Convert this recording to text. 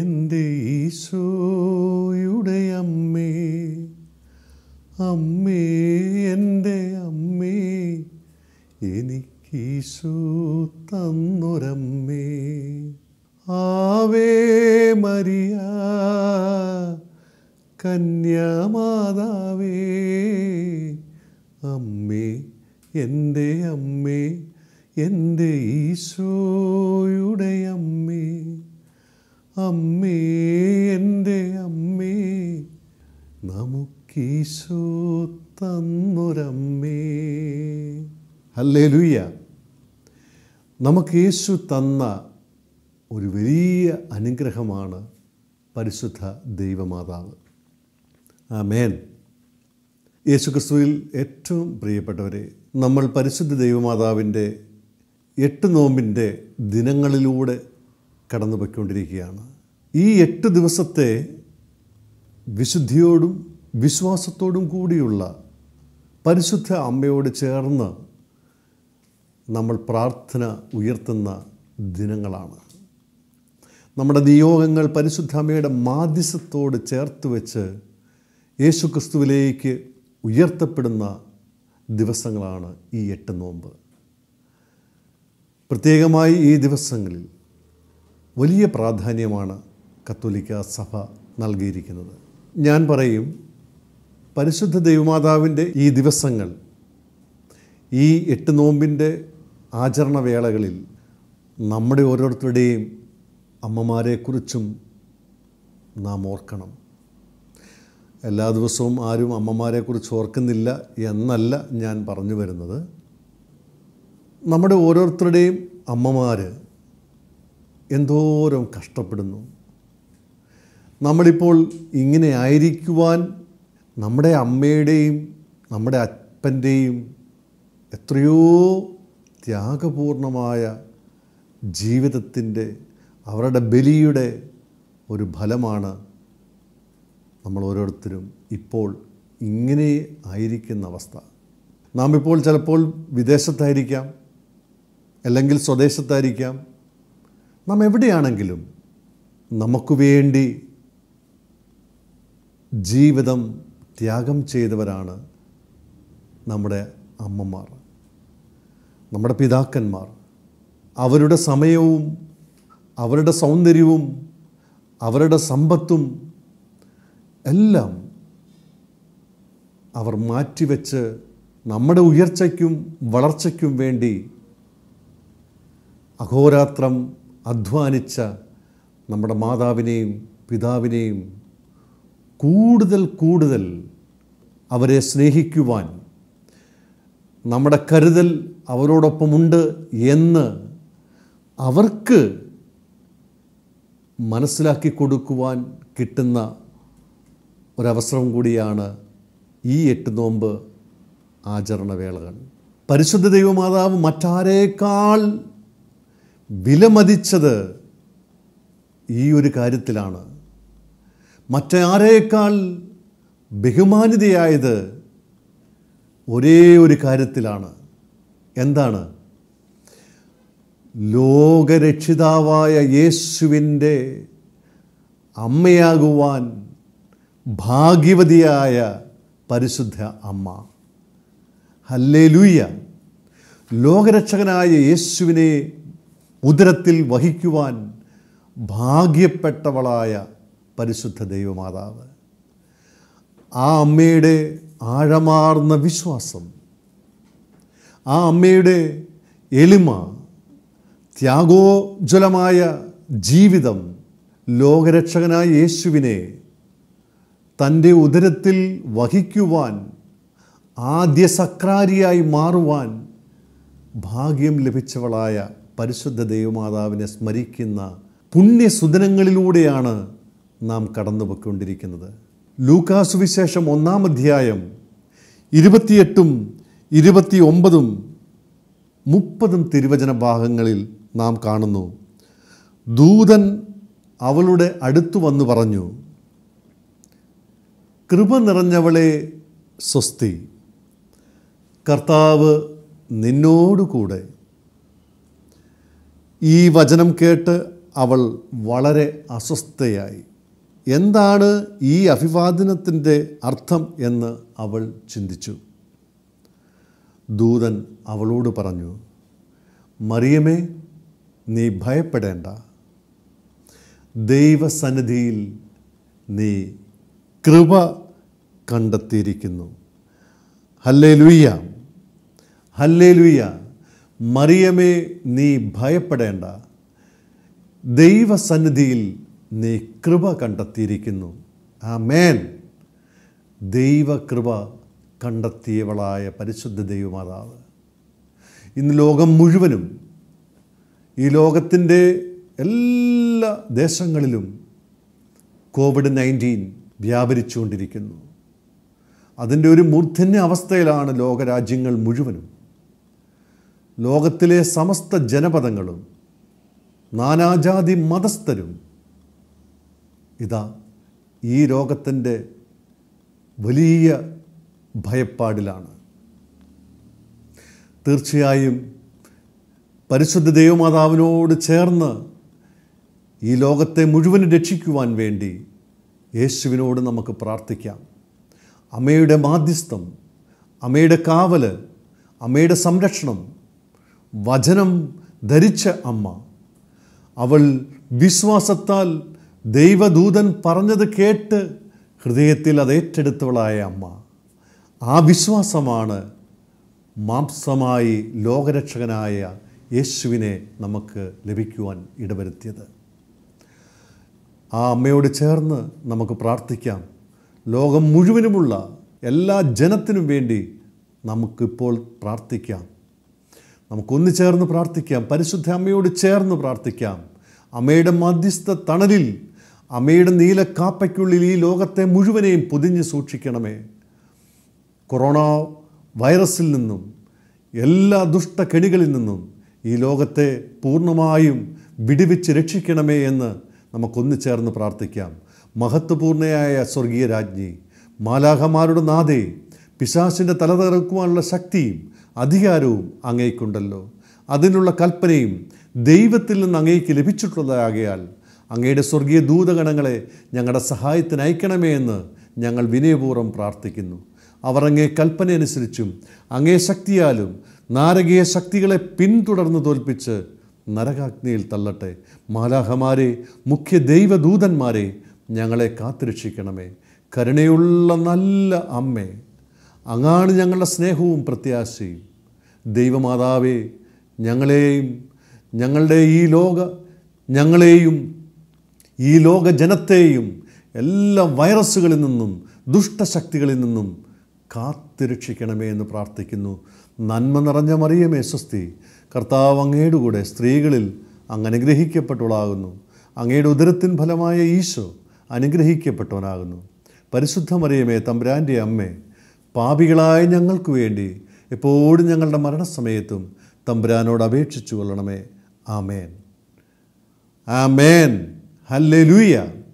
എൻ്റെ ഈശോയുടെ അമ്മേ അമ്മേ എൻ്റെ അമ്മേ ഈശോ തന്നൊരമ്മേ ആവേ മരിയ കന്യാമാതാവേ അമ്മേ എൻ്റെ അമ്മേ എൻ്റെ ഈശോയുടെ അമ്മേ അമ്മേ എൻ്റെ അമ്മേ നമുക്കീശോ തന്നൊരമ്മേ അല്ലേ ലുയ്യ നമുക്ക് യേശു തന്ന ഒരു വലിയ അനുഗ്രഹമാണ് പരിശുദ്ധ ദൈവമാതാവ് ആ മേൻ യേശു ക്രിസ്തുവിൽ ഏറ്റവും പ്രിയപ്പെട്ടവരെ നമ്മൾ പരിശുദ്ധ ദൈവമാതാവിൻ്റെ എട്ട് നോമ്പിൻ്റെ ദിനങ്ങളിലൂടെ കടന്നു ഈ എട്ട് ദിവസത്തെ വിശുദ്ധിയോടും വിശ്വാസത്തോടും കൂടിയുള്ള പരിശുദ്ധ അമ്മയോട് ചേർന്ന് നമ്മൾ പ്രാർത്ഥന ഉയർത്തുന്ന ദിനങ്ങളാണ് നമ്മുടെ നിയോഗങ്ങൾ പരിശുദ്ധ അമ്മയുടെ മാധ്യസത്തോട് ചേർത്ത് വെച്ച് യേശുക്രിസ്തുവിലേക്ക് ഉയർത്തപ്പെടുന്ന ദിവസങ്ങളാണ് ഈ എട്ട് നോമ്പ് പ്രത്യേകമായി ഈ ദിവസങ്ങളിൽ വലിയ പ്രാധാന്യമാണ് കത്തോലിക്ക സഭ നൽകിയിരിക്കുന്നത് ഞാൻ പറയും പരിശുദ്ധ ദൈവമാതാവിൻ്റെ ഈ ദിവസങ്ങൾ ഈ എട്ട് നോമ്പിൻ്റെ ആചരണവേളകളിൽ നമ്മുടെ ഓരോരുത്തരുടെയും അമ്മമാരെക്കുറിച്ചും നാം ഓർക്കണം എല്ലാ ദിവസവും ആരും അമ്മമാരെക്കുറിച്ച് ഓർക്കുന്നില്ല എന്നല്ല ഞാൻ പറഞ്ഞു വരുന്നത് നമ്മുടെ ഓരോരുത്തരുടെയും അമ്മമാർ എന്തോരം കഷ്ടപ്പെടുന്നു നമ്മളിപ്പോൾ ഇങ്ങനെ ആയിരിക്കുവാൻ നമ്മുടെ അമ്മയുടെയും നമ്മുടെ അപ്പൻ്റെയും എത്രയോ ത്യാഗപൂർണമായ ജീവിതത്തിൻ്റെ അവരുടെ ബലിയുടെ ഒരു ഫലമാണ് നമ്മൾ ഓരോരുത്തരും ഇപ്പോൾ ഇങ്ങനെ ആയിരിക്കുന്ന അവസ്ഥ നാം ഇപ്പോൾ ചിലപ്പോൾ വിദേശത്തായിരിക്കാം അല്ലെങ്കിൽ സ്വദേശത്തായിരിക്കാം നാം എവിടെയാണെങ്കിലും നമുക്ക് വേണ്ടി ജീവിതം ത്യാഗം ചെയ്തവരാണ് നമ്മുടെ അമ്മമാർ നമ്മുടെ പിതാക്കന്മാർ അവരുടെ സമയവും അവരുടെ സൗന്ദര്യവും അവരുടെ സമ്പത്തും എല്ലാം അവർ മാറ്റിവെച്ച് നമ്മുടെ ഉയർച്ചയ്ക്കും വളർച്ചയ്ക്കും വേണ്ടി അഹോരാത്രം അധ്വാനിച്ച നമ്മുടെ മാതാവിനെയും പിതാവിനെയും കൂടുതൽ കൂടുതൽ അവരെ സ്നേഹിക്കുവാൻ നമ്മുടെ കരുതൽ അവരോടൊപ്പമുണ്ട് എന്ന് അവർക്ക് മനസ്സിലാക്കി കൊടുക്കുവാൻ കിട്ടുന്ന ഒരവസരം കൂടിയാണ് ഈ എട്ട് നോമ്പ് ആചരണവേളകൾ പരിശുദ്ധ ദൈവമാതാവ് മറ്റാരേക്കാൾ വിലമതിച്ചത് ഈ ഒരു കാര്യത്തിലാണ് മറ്റാരേക്കാൾ ബഹുമാനിതയായത് ഒരേ ഒരു കാര്യത്തിലാണ് എന്താണ് ലോകരക്ഷിതാവായ യേശുവിൻ്റെ അമ്മയാകുവാൻ ഭാഗ്യവതിയായ പരിശുദ്ധ അമ്മ ഹല്ലേ ലൂയ്യ ലോകരക്ഷകനായ യേശുവിനെ ഉദരത്തിൽ വഹിക്കുവാൻ ഭാഗ്യപ്പെട്ടവളായ പരിശുദ്ധ ദൈവമാതാവ് ആ അമ്മയുടെ ആഴമാർന്ന വിശ്വാസം ആ അമ്മയുടെ എളിമ ത്യാഗോജ്വലമായ ജീവിതം ലോകരക്ഷകനായ യേശുവിനെ തൻ്റെ ഉദരത്തിൽ വഹിക്കുവാൻ ആദ്യ സക്രാരിയായി മാറുവാൻ ഭാഗ്യം ലഭിച്ചവളായ പരിശുദ്ധ ദേവമാതാവിനെ സ്മരിക്കുന്ന പുണ്യസുദനങ്ങളിലൂടെയാണ് നാം കടന്നുപോയിക്കൊണ്ടിരിക്കുന്നത് ലൂക്കാസുവിശേഷം ഒന്നാം അധ്യായം ഇരുപത്തിയെട്ടും ഇരുപത്തി ഒമ്പതും മുപ്പതും തിരുവചന ഭാഗങ്ങളിൽ നാം കാണുന്നു ദൂതൻ അവളുടെ അടുത്തു വന്നു പറഞ്ഞു കൃപ നിറഞ്ഞവളെ സ്വസ്തി കർത്താവ് നിന്നോടുകൂടെ ഈ വചനം കേട്ട് അവൾ വളരെ അസ്വസ്ഥയായി എന്താണ് ഈ അഭിവാദനത്തിൻ്റെ അർത്ഥം എന്ന് അവൾ ചിന്തിച്ചു ദൂതൻ അവളോട് പറഞ്ഞു മറിയമേ നീ ഭയപ്പെടേണ്ട ദൈവസന്നിധിയിൽ നീ കൃപ കണ്ടെത്തിയിരിക്കുന്നു ഹല്ലേ ലുയ്യ ഹല്ലേ ലുയ്യ മറിയമേ നീ ഭയപ്പെടേണ്ട ദൈവസന്നിധിയിൽ നീ കൃപ കണ്ടെത്തിയിരിക്കുന്നു ആ മേൻ ദൈവകൃപ കണ്ടെത്തിയവളായ പരിശുദ്ധ ദൈവമാതാവ് ഇന്ന് ലോകം മുഴുവനും ഈ ലോകത്തിൻ്റെ എല്ലാ ദേശങ്ങളിലും കോവിഡ് നയൻറ്റീൻ വ്യാപരിച്ചുകൊണ്ടിരിക്കുന്നു അതിൻ്റെ ഒരു മൂർധന്യ അവസ്ഥയിലാണ് ലോകരാജ്യങ്ങൾ മുഴുവനും ലോകത്തിലെ സമസ്ത ജനപദങ്ങളും നാനാജാതി മതസ്ഥരും ഇതാ ഈ രോഗത്തിൻ്റെ വലിയ ഭയപ്പാടിലാണ് തീർച്ചയായും പരിശുദ്ധ ദൈവമാതാവിനോട് ചേർന്ന് ഈ ലോകത്തെ മുഴുവൻ രക്ഷിക്കുവാൻ വേണ്ടി യേശുവിനോട് നമുക്ക് പ്രാർത്ഥിക്കാം അമ്മയുടെ മാധ്യസ്ഥം അമ്മയുടെ കാവൽ അമ്മയുടെ സംരക്ഷണം വചനം ധരിച്ച അമ്മ അവൾ വിശ്വാസത്താൽ ദൈവദൂതൻ പറഞ്ഞത് കേട്ട് ഹൃദയത്തിൽ അത് ഏറ്റെടുത്തവളായ അമ്മ ആ വിശ്വാസമാണ് മാംസമായി ലോകരക്ഷകനായ യേശുവിനെ നമുക്ക് ലഭിക്കുവാൻ ഇടവരുത്തിയത് ആ അമ്മയോട് ചേർന്ന് നമുക്ക് പ്രാർത്ഥിക്കാം ലോകം മുഴുവനുമുള്ള എല്ലാ ജനത്തിനും വേണ്ടി നമുക്കിപ്പോൾ പ്രാർത്ഥിക്കാം നമുക്കൊന്ന് ചേർന്ന് പ്രാർത്ഥിക്കാം പരിശുദ്ധ അമ്മയോട് ചേർന്ന് പ്രാർത്ഥിക്കാം അമ്മയുടെ മധ്യസ്ഥ തണലിൽ അമ്മയുടെ നീലക്കാപ്പയ്ക്കുള്ളിൽ ഈ ലോകത്തെ മുഴുവനെയും പൊതിഞ്ഞ് സൂക്ഷിക്കണമേ കൊറോണ വൈറസിൽ നിന്നും എല്ലാ ദുഷ്ട കെണികളിൽ നിന്നും ഈ ലോകത്തെ പൂർണ്ണമായും വിടിവിച്ച് രക്ഷിക്കണമേ എന്ന് നമുക്കൊന്നു ചേർന്ന് പ്രാർത്ഥിക്കാം മഹത്വപൂർണയായ സ്വർഗീയ രാജ്ഞി മാലാഹമാരുടെ നാഥേ പിശാസിൻ്റെ തല തകർക്കുവാനുള്ള ശക്തിയും അധികാരവും അങ്ങേക്കുണ്ടല്ലോ അതിനുള്ള കൽപ്പനയും ദൈവത്തിൽ നിന്ന് അങ്ങേക്ക് ലഭിച്ചിട്ടുള്ളതാകയാൽ അങ്ങയുടെ സ്വർഗീയ ദൂതഗണങ്ങളെ ഞങ്ങളുടെ സഹായത്തിന് അയക്കണമേ എന്ന് ഞങ്ങൾ വിനയപൂർവ്വം പ്രാർത്ഥിക്കുന്നു അവർ അങ്ങേ കൽപ്പന അനുസരിച്ചും അങ്ങേ ശക്തിയാലും നാരകീയ ശക്തികളെ പിന്തുടർന്ന് തോൽപ്പിച്ച് നരകാഗ്നിയിൽ തള്ളട്ടെ മാലാഹമാരെ മുഖ്യ ദൈവദൂതന്മാരെ ഞങ്ങളെ കാത്തുരക്ഷിക്കണമേ കരുണയുള്ള നല്ല അമ്മേ അങ്ങാണ് ഞങ്ങളുടെ സ്നേഹവും പ്രത്യാശയും ദൈവമാതാവേ ഞങ്ങളെയും ഞങ്ങളുടെ ഈ ലോക ഞങ്ങളെയും ഈ ലോക ജനത്തെയും എല്ലാ വൈറസുകളിൽ നിന്നും ദുഷ്ടശക്തികളിൽ നിന്നും കാത്തുരക്ഷിക്കണമേ എന്ന് പ്രാർത്ഥിക്കുന്നു നന്മ നിറഞ്ഞ മറിയമേ സ്വസ്തി കർത്താവ് അങ്ങയുടെ കൂടെ സ്ത്രീകളിൽ അങ്ങ് അനുഗ്രഹിക്കപ്പെട്ടവളാകുന്നു അങ്ങയുടെ ഉദരത്തിൻ ഫലമായ ഈശോ അനുഗ്രഹിക്കപ്പെട്ടവനാകുന്നു പരിശുദ്ധ മറിയമേ തമ്പുരാൻ്റെ അമ്മേ പാപികളായ ഞങ്ങൾക്ക് വേണ്ടി എപ്പോഴും ഞങ്ങളുടെ മരണസമയത്തും തമ്പുരാനോട് അപേക്ഷിച്ചു കൊള്ളണമേ ആമേൻ ആമേൻ ഹല്ലേ ലൂയ്യ